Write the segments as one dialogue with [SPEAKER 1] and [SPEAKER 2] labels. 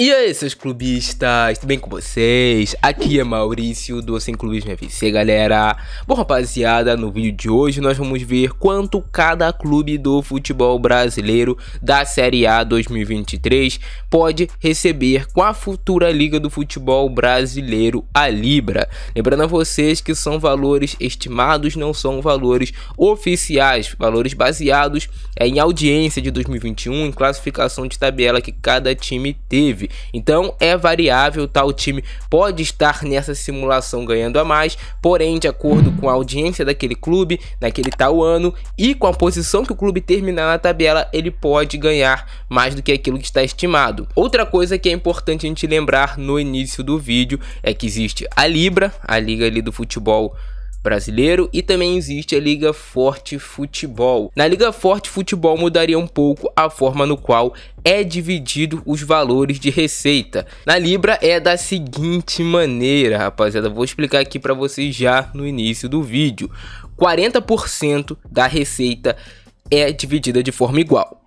[SPEAKER 1] E aí, seus clubistas, tudo bem com vocês? Aqui é Maurício do Sem Clubismo FC, galera. Bom, rapaziada, no vídeo de hoje nós vamos ver quanto cada clube do futebol brasileiro da Série A 2023 pode receber com a futura Liga do Futebol Brasileiro, a Libra. Lembrando a vocês que são valores estimados, não são valores oficiais, valores baseados é, em audiência de 2021, em classificação de tabela que cada time teve. Então é variável, tá? O time pode estar nessa simulação ganhando a mais, porém, de acordo com a audiência daquele clube, naquele tal ano e com a posição que o clube terminar na tabela, ele pode ganhar mais do que aquilo que está estimado. Outra coisa que é importante a gente lembrar no início do vídeo é que existe a Libra, a liga ali do futebol Brasileiro e também existe a Liga Forte Futebol. Na Liga Forte Futebol mudaria um pouco a forma no qual é dividido os valores de receita. Na Libra é da seguinte maneira, rapaziada, vou explicar aqui para vocês já no início do vídeo. 40% da receita é dividida de forma igual.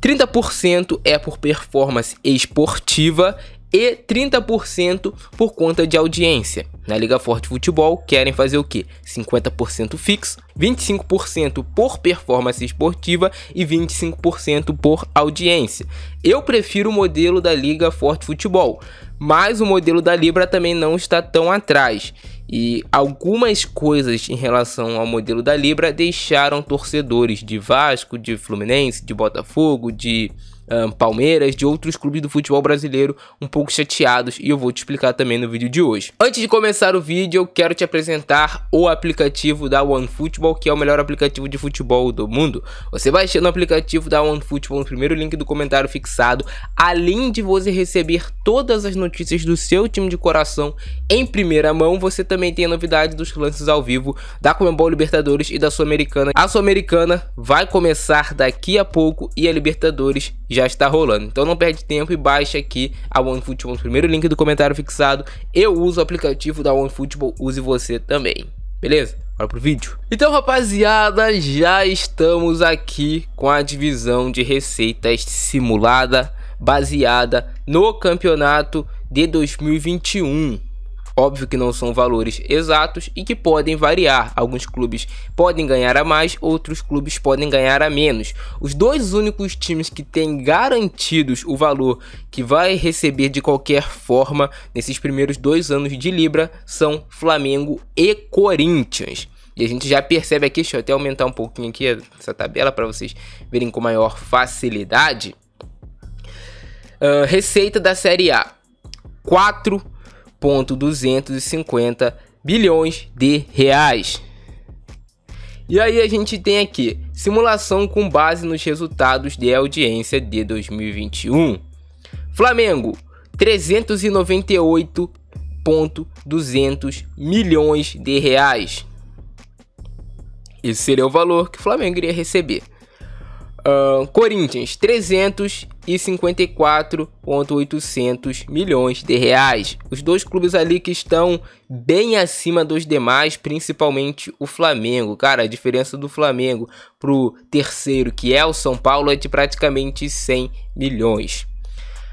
[SPEAKER 1] 30% é por performance esportiva e 30% por conta de audiência. Na Liga Forte Futebol querem fazer o quê? 50% fixo, 25% por performance esportiva e 25% por audiência. Eu prefiro o modelo da Liga Forte Futebol, mas o modelo da Libra também não está tão atrás. E algumas coisas em relação ao modelo da Libra deixaram torcedores de Vasco, de Fluminense, de Botafogo, de um, Palmeiras, de outros clubes do futebol brasileiro um pouco chateados e eu vou te explicar também no vídeo de hoje. Antes de começar o vídeo, eu quero te apresentar o aplicativo da OneFootball, que é o melhor aplicativo de futebol do mundo. Você baixando o aplicativo da OneFootball no primeiro link do comentário fixado, além de você receber todas as notícias do seu time de coração em primeira mão, você também tem a novidade dos lances ao vivo da Comembol Libertadores e da Sul-Americana. A Sul-Americana vai começar daqui a pouco e a Libertadores já já está rolando. Então não perde tempo e baixa aqui a OneFootball no primeiro link do comentário fixado. Eu uso o aplicativo da OneFootball, use você também. Beleza? Bora pro vídeo. Então, rapaziada, já estamos aqui com a divisão de receitas simulada baseada no campeonato de 2021. Óbvio que não são valores exatos e que podem variar. Alguns clubes podem ganhar a mais, outros clubes podem ganhar a menos. Os dois únicos times que têm garantidos o valor que vai receber de qualquer forma nesses primeiros dois anos de Libra são Flamengo e Corinthians. E a gente já percebe aqui, deixa eu até aumentar um pouquinho aqui essa tabela para vocês verem com maior facilidade. Uh, receita da Série A: 4 1,250 bilhões de reais. E aí a gente tem aqui simulação com base nos resultados de audiência de 2021. Flamengo 398.200 milhões de reais. Esse seria o valor que o Flamengo iria receber. Uh, Corinthians, 354,800 milhões de reais. Os dois clubes ali que estão bem acima dos demais, principalmente o Flamengo. Cara, a diferença do Flamengo pro terceiro, que é o São Paulo, é de praticamente 100 milhões.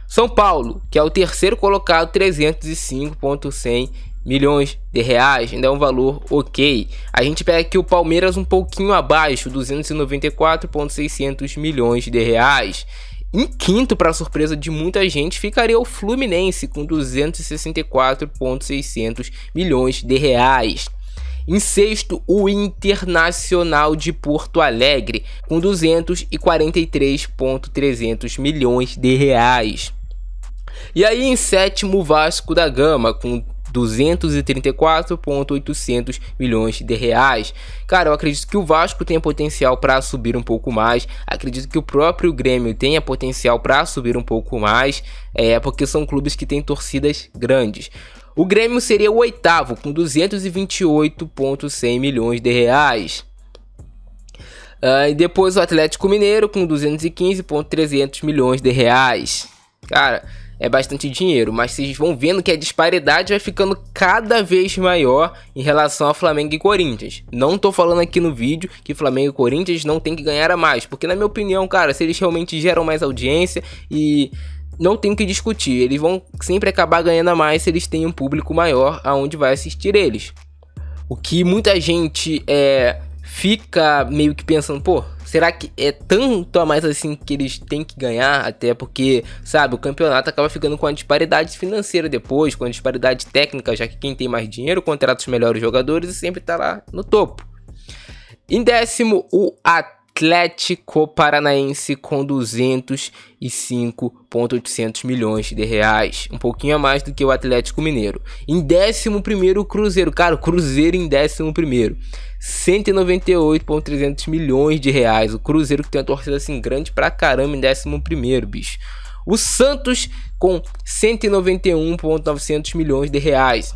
[SPEAKER 1] São Paulo, que é o terceiro colocado, 305,100 milhões de reais, ainda é um valor ok. A gente pega aqui o Palmeiras um pouquinho abaixo, 294,600 milhões de reais. Em quinto, para surpresa de muita gente, ficaria o Fluminense com 264,600 milhões de reais. Em sexto, o Internacional de Porto Alegre, com 243,300 milhões de reais. E aí, em sétimo, Vasco da Gama, com 234,800 milhões de reais. Cara, eu acredito que o Vasco tem potencial para subir um pouco mais. Acredito que o próprio Grêmio tenha potencial para subir um pouco mais, é porque são clubes que têm torcidas grandes. O Grêmio seria o oitavo com 228,100 milhões de reais. Uh, e depois o Atlético Mineiro com 215,300 milhões de reais. Cara, é bastante dinheiro, mas vocês vão vendo que a disparidade vai ficando cada vez maior em relação a Flamengo e Corinthians. Não tô falando aqui no vídeo que Flamengo e Corinthians não tem que ganhar a mais, porque na minha opinião, cara, se eles realmente geram mais audiência e não tem o que discutir, eles vão sempre acabar ganhando a mais se eles têm um público maior aonde vai assistir eles. O que muita gente é fica meio que pensando, pô, será que é tanto a mais assim que eles têm que ganhar? Até porque, sabe, o campeonato acaba ficando com a disparidade financeira depois, com a disparidade técnica, já que quem tem mais dinheiro contrata os melhores jogadores e sempre tá lá no topo. Em décimo, o Atlético. Atlético Paranaense com 205,800 milhões de reais. Um pouquinho a mais do que o Atlético Mineiro. Em 11, o Cruzeiro. Cara, Cruzeiro em 11. 198,300 milhões de reais. O Cruzeiro que tem uma torcida assim grande pra caramba em 11, bicho. O Santos com 191,900 milhões de reais.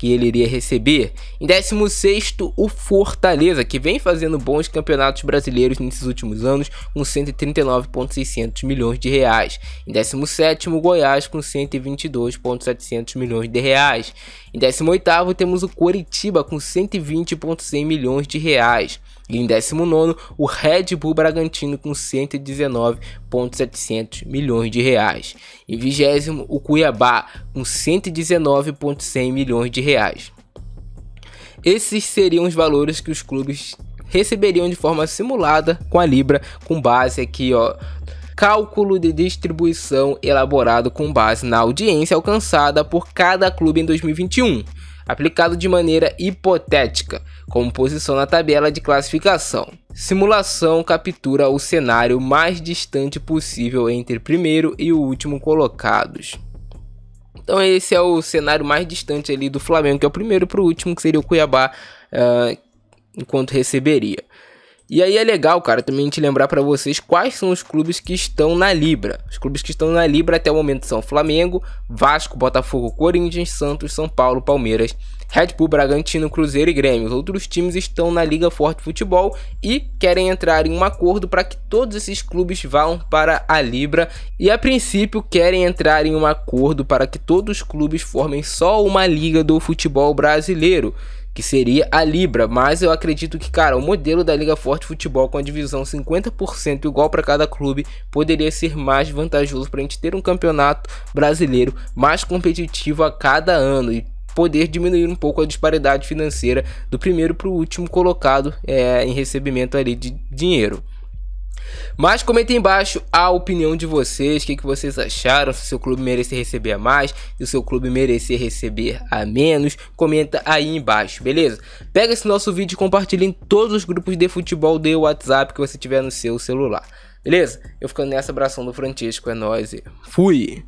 [SPEAKER 1] que ele iria receber. Em 16, o Fortaleza, que vem fazendo bons campeonatos brasileiros nesses últimos anos, com 139,600 milhões de reais. Em 17, o Goiás, com 122,700 milhões de reais. Em 18, temos o Coritiba, com 120,100 milhões de reais. E em 19, o Red Bull Bragantino com 119,700 milhões de reais. Em 20, o Cuiabá com 119,100 milhões de reais reais. Esses seriam os valores que os clubes receberiam de forma simulada com a Libra, com base aqui, ó. Cálculo de distribuição elaborado com base na audiência alcançada por cada clube em 2021, aplicado de maneira hipotética, como posição na tabela de classificação. Simulação captura o cenário mais distante possível entre primeiro e o último colocados. Então esse é o cenário mais distante ali do Flamengo, que é o primeiro para o último, que seria o Cuiabá, uh, enquanto receberia. E aí é legal, cara, também te lembrar para vocês quais são os clubes que estão na Libra. Os clubes que estão na Libra até o momento são Flamengo, Vasco, Botafogo, Corinthians, Santos, São Paulo, Palmeiras, Red Bull, Bragantino, Cruzeiro e Grêmio. Os outros times estão na Liga Forte Futebol e querem entrar em um acordo para que todos esses clubes vão para a Libra e a princípio querem entrar em um acordo para que todos os clubes formem só uma liga do futebol brasileiro que seria a Libra, mas eu acredito que, cara, o modelo da Liga Forte Futebol com a divisão 50% igual para cada clube poderia ser mais vantajoso para a gente ter um campeonato brasileiro mais competitivo a cada ano e poder diminuir um pouco a disparidade financeira do primeiro para o último colocado é, em recebimento ali de dinheiro. Mas comenta embaixo a opinião de vocês, o que, que vocês acharam, se o seu clube merecer receber a mais, se o seu clube merecer receber a menos, comenta aí embaixo, beleza? Pega esse nosso vídeo e compartilha em todos os grupos de futebol de WhatsApp que você tiver no seu celular, beleza? Eu ficando nessa, abração do Francisco, é nóis e fui!